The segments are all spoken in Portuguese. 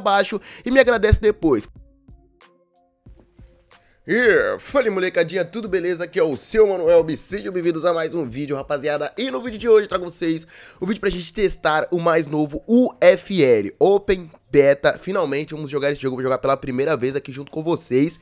abaixo e me agradece depois. Yeah. Fala molecadinha, tudo beleza? Aqui é o seu Manuel B. Sejam bem-vindos a mais um vídeo, rapaziada. E no vídeo de hoje eu trago vocês o vídeo pra gente testar o mais novo UFL, Open beta. Finalmente vamos jogar esse jogo, vou jogar pela primeira vez aqui junto com vocês.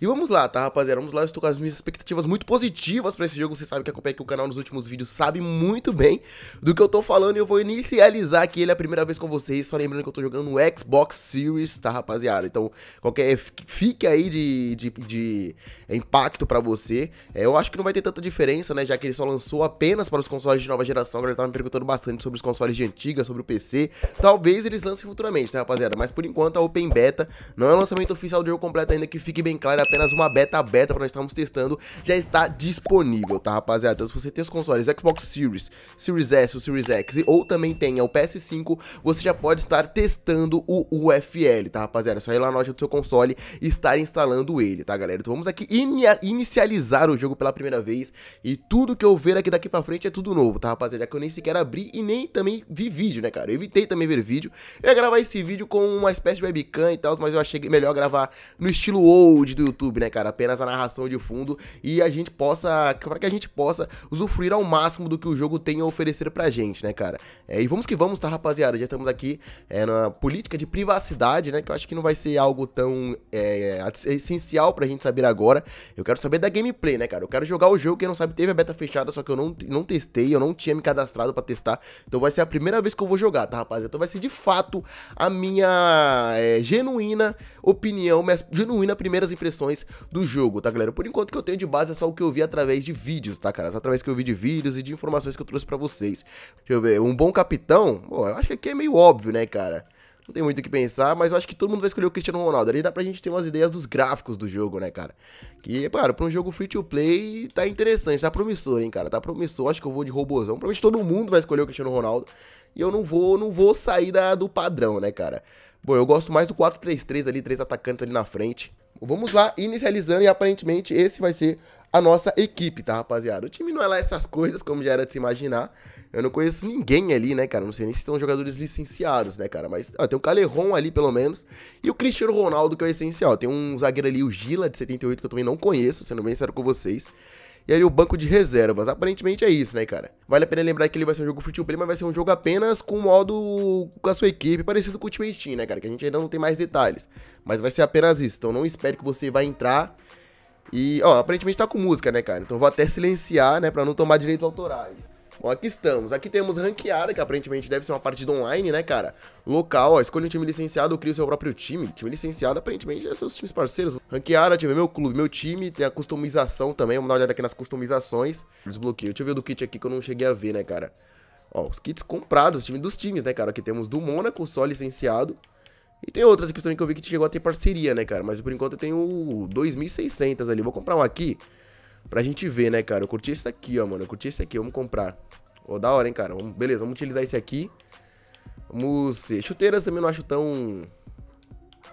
E vamos lá, tá, rapaziada? Vamos lá, eu estou com as minhas expectativas muito positivas para esse jogo. Você sabe que acompanha aqui o canal nos últimos vídeos, sabe muito bem do que eu tô falando e eu vou inicializar aqui ele a primeira vez com vocês. Só lembrando que eu tô jogando no Xbox Series, tá, rapaziada? Então, qualquer fique aí de, de, de impacto para você. É, eu acho que não vai ter tanta diferença, né, já que ele só lançou apenas para os consoles de nova geração. Agora ele tá me perguntando bastante sobre os consoles de antiga, sobre o PC. Talvez eles lancem futuramente, tá, né, rapaziada? rapaziada. Mas por enquanto a Open Beta não é o lançamento oficial do jogo completo ainda, que fique bem claro, é apenas uma beta aberta para nós estamos testando, já está disponível, tá rapaziada? Então se você tem os consoles Xbox Series, Series S, ou Series X ou também tenha o PS5, você já pode estar testando o UFL, tá rapaziada? É só ir lá na loja do seu console e estar instalando ele, tá galera? Então vamos aqui in inicializar o jogo pela primeira vez e tudo que eu ver aqui daqui pra frente é tudo novo, tá rapaziada? Que eu nem sequer abri e nem também vi vídeo, né cara? Eu evitei também ver vídeo, eu ia gravar esse vídeo vídeo com uma espécie de webcam e tal, mas eu achei melhor gravar no estilo old do YouTube, né, cara? Apenas a narração de fundo e a gente possa, para que a gente possa usufruir ao máximo do que o jogo tem a oferecer pra gente, né, cara? É, e vamos que vamos, tá, rapaziada? Já estamos aqui é, na política de privacidade, né, que eu acho que não vai ser algo tão é, é essencial pra gente saber agora. Eu quero saber da gameplay, né, cara? Eu quero jogar o jogo, quem não sabe, teve a beta fechada, só que eu não, não testei, eu não tinha me cadastrado pra testar. Então vai ser a primeira vez que eu vou jogar, tá, rapaziada? Então vai ser de fato a minha minha é, genuína opinião, minhas genuína primeiras impressões do jogo, tá, galera? Por enquanto que eu tenho de base é só o que eu vi através de vídeos, tá, cara? Só através que eu vi de vídeos e de informações que eu trouxe para vocês. Deixa eu ver, um bom capitão, bom, eu acho que aqui é meio óbvio, né, cara? Não tem muito o que pensar, mas eu acho que todo mundo vai escolher o Cristiano Ronaldo. Ali dá pra gente ter umas ideias dos gráficos do jogo, né, cara? Que, cara, pra um jogo free to play tá interessante, tá promissor, hein, cara? Tá promissor. Acho que eu vou de robôzão. Provavelmente todo mundo vai escolher o Cristiano Ronaldo. E eu não vou, não vou sair da, do padrão, né, cara? Bom, eu gosto mais do 4-3-3 ali, três atacantes ali na frente. Vamos lá, inicializando e aparentemente esse vai ser a nossa equipe, tá, rapaziada? O time não é lá essas coisas, como já era de se imaginar. Eu não conheço ninguém ali, né, cara? Não sei nem se são jogadores licenciados, né, cara? Mas ó, tem o Caleron ali, pelo menos. E o Cristiano Ronaldo, que é o essencial. Tem um zagueiro ali, o Gila, de 78, que eu também não conheço, sendo bem sério com vocês e ali o banco de reservas. Aparentemente é isso, né, cara? Vale a pena lembrar que ele vai ser um jogo free to play, mas vai ser um jogo apenas com o modo com a sua equipe, parecido com o Ultimate Team, né, cara? Que a gente ainda não tem mais detalhes. Mas vai ser apenas isso. Então não espere que você vai entrar e, ó, aparentemente tá com música, né, cara? Então vou até silenciar, né, pra não tomar direitos autorais. Ó, aqui estamos. Aqui temos ranqueada, que aparentemente deve ser uma partida online, né, cara? Local, ó, escolha um time licenciado ou cria o seu próprio time. Time licenciado, aparentemente, é seus times parceiros. Ranqueada, time, é meu clube, meu time. Tem a customização também. Vamos dar uma olhada aqui nas customizações. Desbloqueio. Deixa eu ver do kit aqui que eu não cheguei a ver, né, cara? Ó, os kits comprados, time dos times, né, cara? Aqui temos do Mônaco, só licenciado. E tem outras aqui também que eu vi que chegou a ter parceria, né, cara? Mas por enquanto eu tenho 2.600 ali. Vou comprar um aqui Pra gente ver, né, cara? Eu curti esse aqui, ó, mano. Eu curti esse aqui, vamos comprar. Ô, oh, da hora, hein, cara. Vamos, beleza, vamos utilizar esse aqui. Vamos... Chuteiras também não acho tão...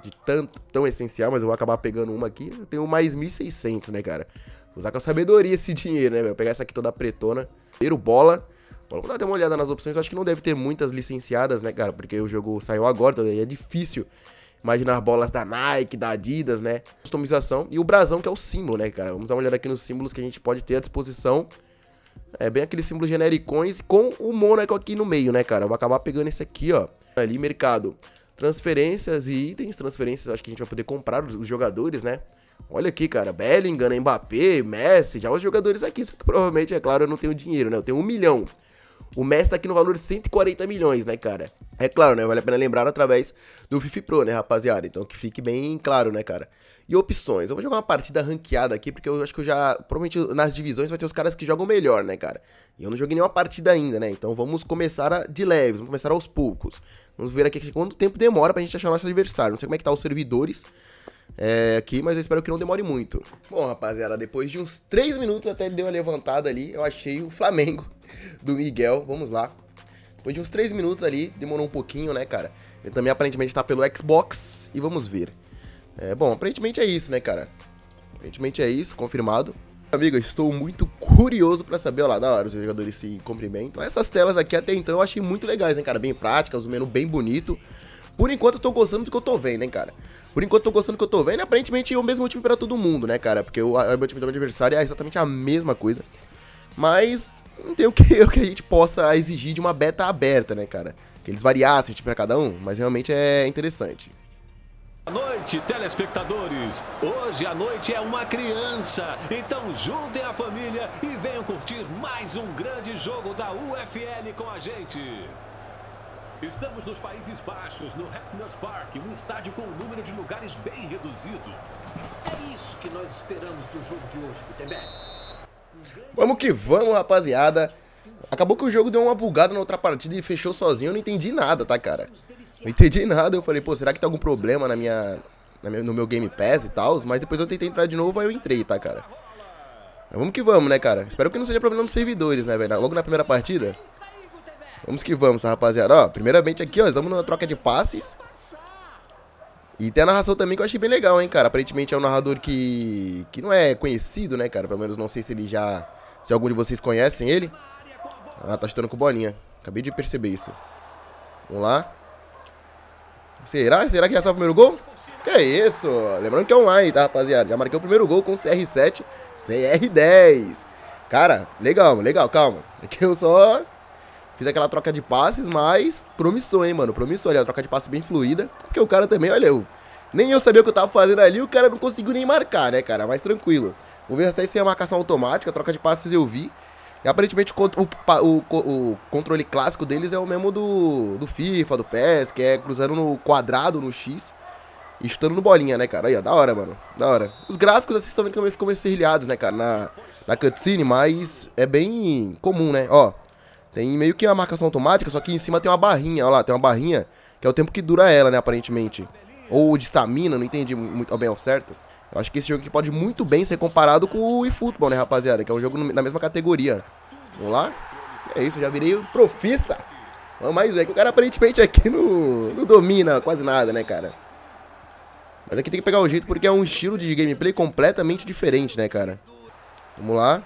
De tanto, tão essencial, mas eu vou acabar pegando uma aqui. Eu tenho mais 1.600, né, cara? Vou usar com sabedoria esse dinheiro, né, meu? Vou pegar essa aqui toda pretona. Primeiro, bola. vamos dar uma olhada nas opções. Eu acho que não deve ter muitas licenciadas, né, cara? Porque o jogo saiu agora, então é difícil as bolas da Nike, da Adidas, né? Customização. E o brasão, que é o símbolo, né, cara? Vamos dar uma olhada aqui nos símbolos que a gente pode ter à disposição. É bem aquele símbolo genericões com o Mônaco aqui no meio, né, cara? Eu vou acabar pegando esse aqui, ó. Ali, mercado. Transferências e itens. Transferências, acho que a gente vai poder comprar os jogadores, né? Olha aqui, cara. Bellingham, Mbappé, Messi, já os jogadores aqui. Só que provavelmente, é claro, eu não tenho dinheiro, né? Eu tenho um milhão. O Messi tá aqui no valor de 140 milhões, né, cara? É claro, né? Vale a pena lembrar através do Fifi Pro, né, rapaziada? Então que fique bem claro, né, cara? E opções. Eu vou jogar uma partida ranqueada aqui, porque eu acho que eu já. Provavelmente nas divisões vai ter os caras que jogam melhor, né, cara? E eu não joguei nenhuma partida ainda, né? Então vamos começar a... de leves, vamos começar aos poucos. Vamos ver aqui quanto tempo demora pra gente achar o nosso adversário. Não sei como é que tá os servidores. É, aqui, mas eu espero que não demore muito. Bom, rapaziada, depois de uns 3 minutos até deu uma levantada ali, eu achei o Flamengo do Miguel. Vamos lá. Depois de uns 3 minutos ali, demorou um pouquinho, né, cara? Ele também aparentemente tá pelo Xbox e vamos ver. É, bom, aparentemente é isso, né, cara? Aparentemente é isso, confirmado. Amigo, estou muito curioso para saber, ó lá, da hora, os jogadores se cumprimentam. Essas telas aqui até então eu achei muito legais, né, cara? Bem práticas, o menu bem bonito. Por enquanto eu tô gostando do que eu tô vendo, hein, cara? Por enquanto eu tô gostando do que eu tô vendo, e aparentemente é o mesmo time para todo mundo, né, cara? Porque o, o meu time do meu adversário é exatamente a mesma coisa. Mas não tem o que, o que a gente possa exigir de uma beta aberta, né, cara? Que eles variassem tipo, para cada um, mas realmente é interessante. Boa noite, telespectadores. Hoje à noite é uma criança, então juntem a família e venham curtir mais um grande jogo da UFL com a gente. Estamos nos Países Baixos, no Happiness Park, um estádio com um número de lugares bem reduzido. É isso que nós esperamos do jogo de hoje, Gutenberg. Vamos que vamos, rapaziada. Acabou que o jogo deu uma bugada na outra partida e fechou sozinho. Eu não entendi nada, tá, cara? Não entendi nada. Eu falei, pô, será que tem algum problema na minha, na minha no meu Game Pass e tal? Mas depois eu tentei entrar de novo, aí eu entrei, tá, cara? Mas vamos que vamos, né, cara? Espero que não seja problema nos servidores, né, velho? Logo na primeira partida. Vamos que vamos, tá, rapaziada? Ó, primeiramente aqui, ó, estamos numa troca de passes. E tem a narração também que eu achei bem legal, hein, cara? Aparentemente é um narrador que, que não é conhecido, né, cara? Pelo menos não sei se ele já se algum de vocês conhecem ele. Ah, tá chutando com bolinha. Acabei de perceber isso. Vamos lá. Será? Será que já é sai o primeiro gol? Que é isso? Lembrando que é online, tá, rapaziada? Já marquei o primeiro gol com CR7, CR10. Cara, legal, legal, calma. É que eu só fiz aquela troca de passes, mas promissor, hein, mano? Promissor ali, a troca de passes bem fluida. Porque o cara também, olha, eu... nem eu sabia o que eu tava fazendo ali, o cara não conseguiu nem marcar, né, cara? Mas tranquilo. O Verde até sem a marcação automática, troca de passes eu vi. E aparentemente o, o, o, controle clássico deles é o mesmo do, do FIFA, do PES, que é cruzando no quadrado, no X. E chutando no bolinha, né, cara? Aí, ó, da hora, mano. Da hora. Os gráficos, vocês estão vendo que ficam meio serrilhados, né, cara, na, na cutscene, mas é bem comum, né? Ó, tem meio que uma marcação automática, só que em cima tem uma barrinha, ó lá, tem uma barrinha, que é o tempo que dura ela, né, aparentemente. Ou de estamina, não entendi muito bem ao certo. Eu acho que esse jogo aqui pode muito bem ser comparado com o eFootball, né, rapaziada? Que é um jogo na mesma categoria. Vamos lá? É isso, já virei profissa. Mas é que o cara aparentemente aqui não, não domina quase nada, né, cara? Mas aqui tem que pegar o jeito porque é um estilo de gameplay completamente diferente, né, cara? Vamos lá.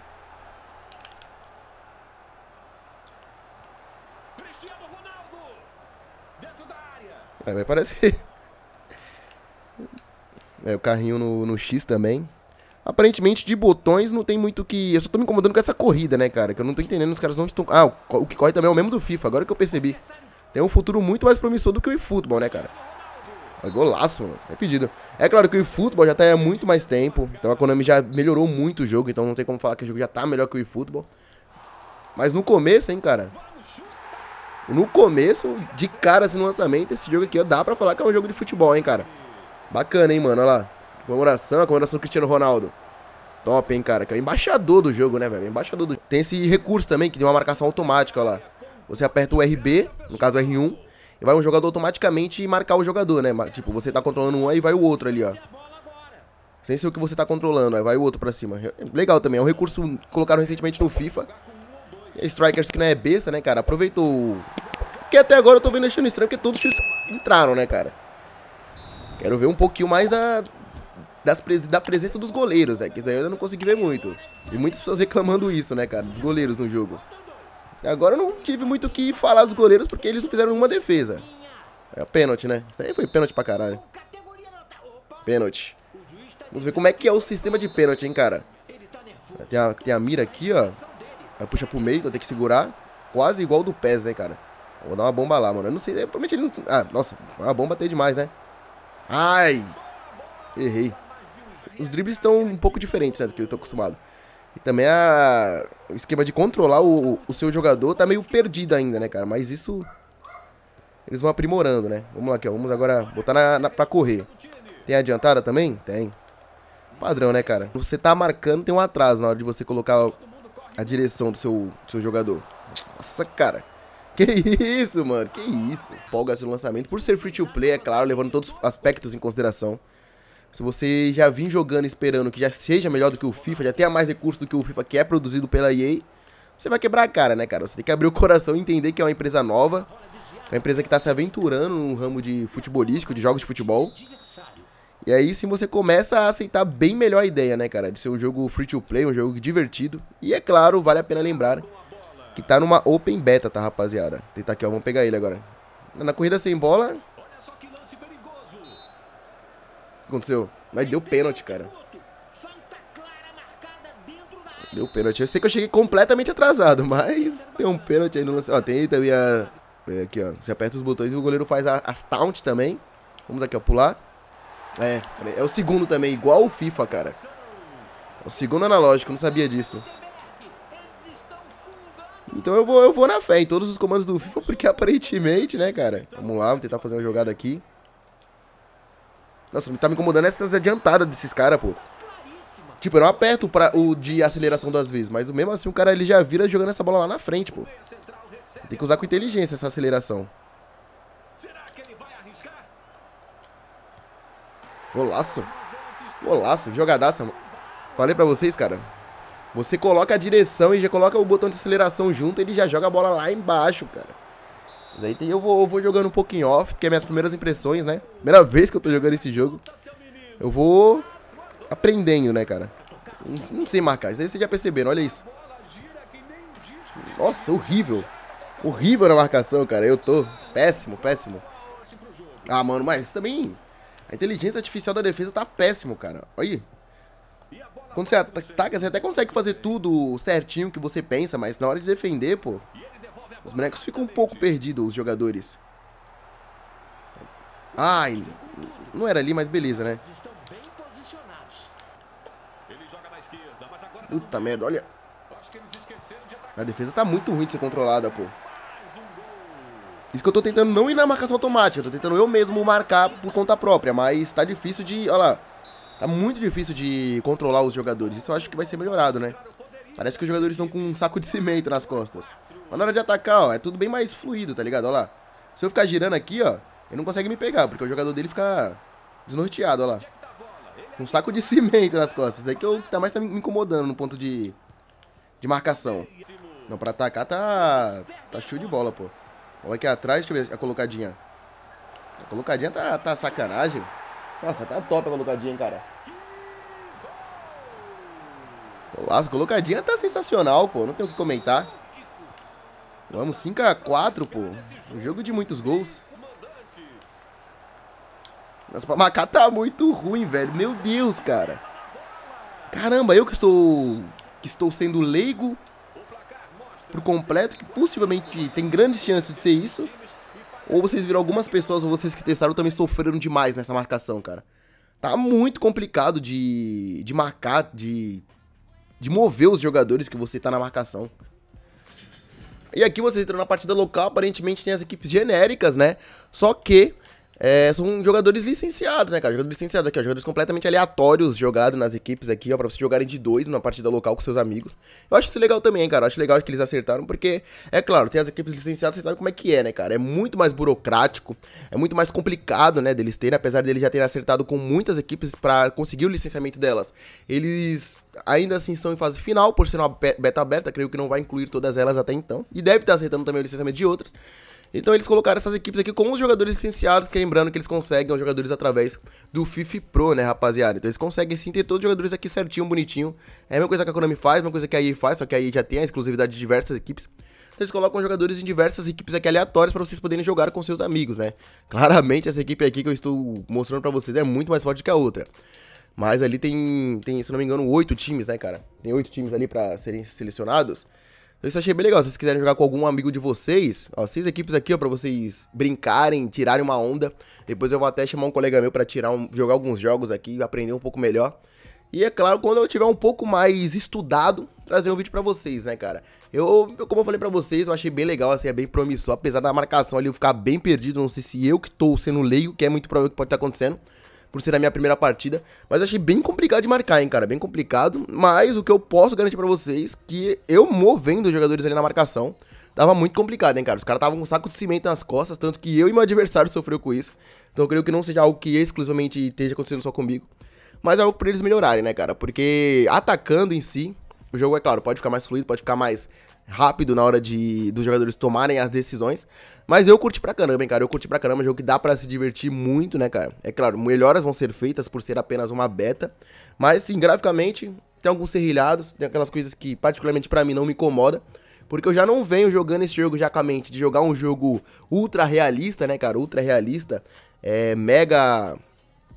É, mas parece que é, o carrinho no, no X também. Aparentemente, de botões não tem muito que. Eu só tô me incomodando com essa corrida, né, cara? Que eu não tô entendendo, os caras não estão. Ah, o que corre também é o mesmo do FIFA, agora que eu percebi. Tem um futuro muito mais promissor do que o eFootball, né, cara? É golaço, mano. É pedido. É claro que o eFootball já tá há muito mais tempo. Então a Konami já melhorou muito o jogo. Então não tem como falar que o jogo já tá melhor que o eFootball. Mas no começo, hein, cara. No começo, de cara assim, no lançamento, esse jogo aqui dá pra falar que é um jogo de futebol, hein, cara. Bacana, hein, mano? Olha lá. Comemoração, a comemoração do Cristiano Ronaldo. Top, hein, cara? Que é o embaixador do jogo, né, velho? É embaixador do Tem esse recurso também, que tem uma marcação automática, olha lá. Você aperta o RB, no caso R1, e vai um jogador automaticamente marcar o jogador, né? Tipo, você tá controlando um, aí vai o outro ali, ó. Sem ser o que você tá controlando, aí vai o outro pra cima. É legal também, é um recurso que colocaram recentemente no FIFA. strikers que não é besta, né, cara? Aproveitou. Porque até agora eu tô vendo achando estranho, porque todos os entraram, né, cara? Quero ver um pouquinho mais da, das, da presença dos goleiros, né? Que isso aí eu ainda não consegui ver muito. E muitas pessoas reclamando isso, né, cara? Dos goleiros no jogo. Agora eu não tive muito o que falar dos goleiros porque eles não fizeram uma defesa. É pênalti, né? Isso aí foi pênalti pra caralho. Pênalti. Vamos ver como é que é o sistema de pênalti, hein, cara. Tem a, tem a mira aqui, ó. Aí puxa pro meio, vou ter que segurar. Quase igual do PES, né, cara? Vou dar uma bomba lá, mano. Eu não sei, provavelmente ele não... Ah, nossa, foi uma bomba até demais, né? Ai! Errei. Os dribles estão um pouco diferentes né, do que eu estou acostumado. E também a... o esquema de controlar o, o seu jogador tá meio perdido ainda, né, cara? Mas isso eles vão aprimorando, né? Vamos lá aqui, ó. Vamos agora botar na, na, pra correr. Tem adiantada também? Tem. Padrão, né, cara? Você tá marcando, tem um atraso na hora de você colocar a direção do seu, do seu jogador. Nossa, cara. Que isso, mano, que isso. Polga se no lançamento, por ser free to play, é claro, levando todos os aspectos em consideração. Se você já vem jogando esperando que já seja melhor do que o FIFA, já tenha mais recursos do que o FIFA que é produzido pela EA, você vai quebrar a cara, né, cara? Você tem que abrir o coração e entender que é uma empresa nova, uma empresa que está se aventurando no ramo de futebolístico, de jogos de futebol. E aí sim você começa a aceitar bem melhor a ideia, né, cara? De ser um jogo free to play, um jogo divertido. E é claro, vale a pena lembrar que tá numa open beta, tá, rapaziada? Tentar aqui, ó. Vamos pegar ele agora. Na corrida sem bola. O que aconteceu? Mas deu pênalti, cara. Deu pênalti. Eu sei que eu cheguei completamente atrasado, mas tem um pênalti aí no lance. Ó, tem aí também a... É, aqui, ó. Você aperta os botões e o goleiro faz a, as taunt também. Vamos aqui, ó, pular. É, é o segundo também, igual o FIFA, cara. É o segundo analógico, não sabia disso. Então eu vou, eu vou na fé em todos os comandos do FIFA, porque aparentemente, né, cara? Vamos lá, vamos tentar fazer uma jogada aqui. Nossa, tá me incomodando essas adiantadas desses caras, pô. Tipo, eu não aperto pra, o de aceleração duas vezes, mas mesmo assim o cara ele já vira jogando essa bola lá na frente, pô. Tem que usar com inteligência essa aceleração. Golaço. Golaço, jogadaça. Falei pra vocês, cara. Você coloca a direção e já coloca o botão de aceleração junto, ele já joga a bola lá embaixo, cara. Mas aí eu vou, eu vou jogando um pouquinho off, porque é minhas primeiras impressões, né? Primeira vez que eu tô jogando esse jogo. Eu vou aprendendo, né, cara? Não sei marcar, isso aí vocês já perceberam, olha isso. Nossa, horrível. Horrível na marcação, cara. Eu tô péssimo, péssimo. Ah, mano, mas também a inteligência artificial da defesa tá péssimo, cara. Olha aí. Quando você ataca, você até consegue fazer tudo certinho que você pensa, mas na hora de defender, pô, os bonecos ficam um pouco perdidos, os jogadores. Ai, não era ali, mas beleza, né? Puta merda, olha. A defesa tá muito ruim de ser controlada, pô. Isso que eu tô tentando não ir na marcação automática, eu tô tentando eu mesmo marcar por conta própria, mas tá difícil de... Olha lá, tá muito difícil de controlar os jogadores. Isso eu acho que vai ser melhorado, né? Parece que os jogadores estão com um saco de cimento nas costas. Mas na hora de atacar, ó, é tudo bem mais fluido, tá ligado? Olha lá. Se eu ficar girando aqui, ó, ele não consegue me pegar, porque o jogador dele fica desnorteado, olha lá. Um saco de cimento nas costas. Isso daqui é o que tá mais tá me incomodando no ponto de, de marcação. Não, pra atacar tá, tá show de bola, pô. Olha aqui atrás, deixa eu ver a colocadinha. A colocadinha tá, tá sacanagem. Nossa, tá top a colocadinha, hein, cara. Nossa, a colocadinha tá sensacional, pô. Não tem o que comentar. Vamos 5x4, pô. Um jogo de muitos gols. Nossa, pra marcar tá muito ruim, velho. Meu Deus, cara. Caramba, eu que estou que estou sendo leigo por completo, que possivelmente tem grandes chances de ser isso. Ou vocês viram algumas pessoas, ou vocês que testaram também sofreram demais nessa marcação, cara. Tá muito complicado de, de marcar, de, de mover os jogadores que você tá na marcação. E aqui vocês entram na partida local, aparentemente tem as equipes genéricas, né? Só que é, são jogadores licenciados, né, cara? Jogadores licenciados aqui, ó, jogadores completamente aleatórios jogados nas equipes aqui, ó, pra vocês jogarem de dois numa partida local com seus amigos. Eu acho isso legal também, cara. Eu acho legal que eles acertaram, porque, é claro, tem as equipes licenciadas, vocês sabem como é que é, né, cara? É muito mais burocrático, é muito mais complicado, né, deles terem, apesar deles já terem acertado com muitas equipes para conseguir o licenciamento delas. Eles ainda assim estão em fase final, por ser uma beta aberta, creio que não vai incluir todas elas até então. E deve estar aceitando também o licenciamento de outras. Então eles colocaram essas equipes aqui com os jogadores licenciados, que lembrando que eles conseguem os jogadores através do FIFA Pro, né, rapaziada? Então eles conseguem sim ter todos os jogadores aqui certinho, bonitinho. É a mesma coisa que a Konami faz, a mesma coisa que a EA faz, só que a EA já tem a exclusividade de diversas equipes. Então eles colocam jogadores em diversas equipes aqui aleatórias para vocês poderem jogar com seus amigos, né? Claramente essa equipe aqui que eu estou mostrando para vocês é muito mais forte que a outra. Mas ali tem, tem, se não me engano, oito times, né, cara? Tem oito times ali para serem selecionados. Então isso eu achei bem legal. Se vocês quiserem jogar com algum amigo de vocês, ó, seis equipes aqui, ó, pra vocês brincarem, tirarem uma onda. Depois eu vou até chamar um colega meu pra tirar um, jogar alguns jogos aqui, aprender um pouco melhor. E é claro, quando eu tiver um pouco mais estudado, trazer um vídeo para vocês, né, cara? Eu, como eu falei para vocês, eu achei bem legal, assim, é bem promissor, apesar da marcação ali eu ficar bem perdido, não sei se eu que tô sendo leigo, que é muito provável que pode estar tá acontecendo por ser a minha primeira partida. Mas achei bem complicado de marcar, hein, cara? Bem complicado. Mas o que eu posso garantir para vocês que eu movendo os jogadores ali na marcação. Tava muito complicado, hein, cara? Os caras estavam com um saco de cimento nas costas, tanto que eu e meu adversário sofreu com isso. Então eu creio que não seja algo que exclusivamente esteja acontecendo só comigo. Mas é algo pra eles melhorarem, né, cara? Porque atacando em si, o jogo, é claro, pode ficar mais fluido, pode ficar mais rápido na hora de dos jogadores tomarem as decisões. Mas eu curti pra caramba, hein, cara. Eu curti pra caramba. É um jogo que dá para se divertir muito, né, cara? É claro, melhoras vão ser feitas por ser apenas uma beta. Mas, sim, graficamente, tem alguns serrilhados, tem aquelas coisas que, particularmente para mim, não me incomoda. Porque eu já não venho jogando esse jogo já com a mente de jogar um jogo ultra realista, né, cara? Ultra realista, é, mega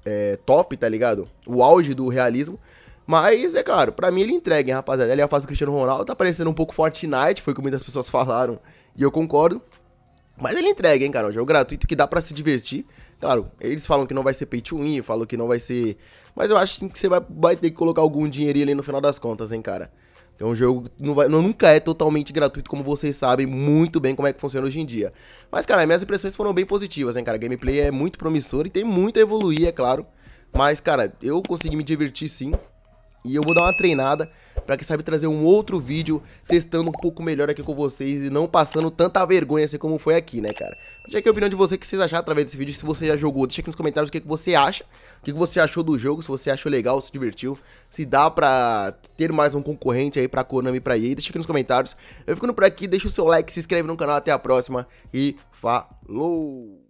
é, top, tá ligado? O auge do realismo. Mas, é claro, pra mim ele entrega, hein, rapaziada. Ele fase é o Cristiano Ronaldo, tá parecendo um pouco Fortnite, foi o que muitas pessoas falaram, e eu concordo. Mas ele entrega, hein, cara. É um jogo gratuito que dá para se divertir. Claro, eles falam que não vai ser pay to win, falam que não vai ser. Mas eu acho que você vai, vai ter que colocar algum dinheirinho ali no final das contas, hein, cara. É um jogo não vai, não, nunca é totalmente gratuito, como vocês sabem muito bem como é que funciona hoje em dia. Mas, cara, minhas impressões foram bem positivas, hein, cara. gameplay é muito promissor e tem muito a evoluir, é claro. Mas, cara, eu consegui me divertir sim. E eu vou dar uma treinada para que sabe trazer um outro vídeo testando um pouco melhor aqui com vocês e não passando tanta vergonha assim como foi aqui, né, cara? Deixa aqui a opinião de você, o que vocês acharam através desse vídeo, se você já jogou, deixa aqui nos comentários o que, que você acha, o que, que você achou do jogo, se você achou legal, se divertiu, se dá pra ter mais um concorrente aí pra Konami e pra EA, deixa aqui nos comentários. Eu ficando por aqui, deixa o seu like, se inscreve no canal, até a próxima e falou!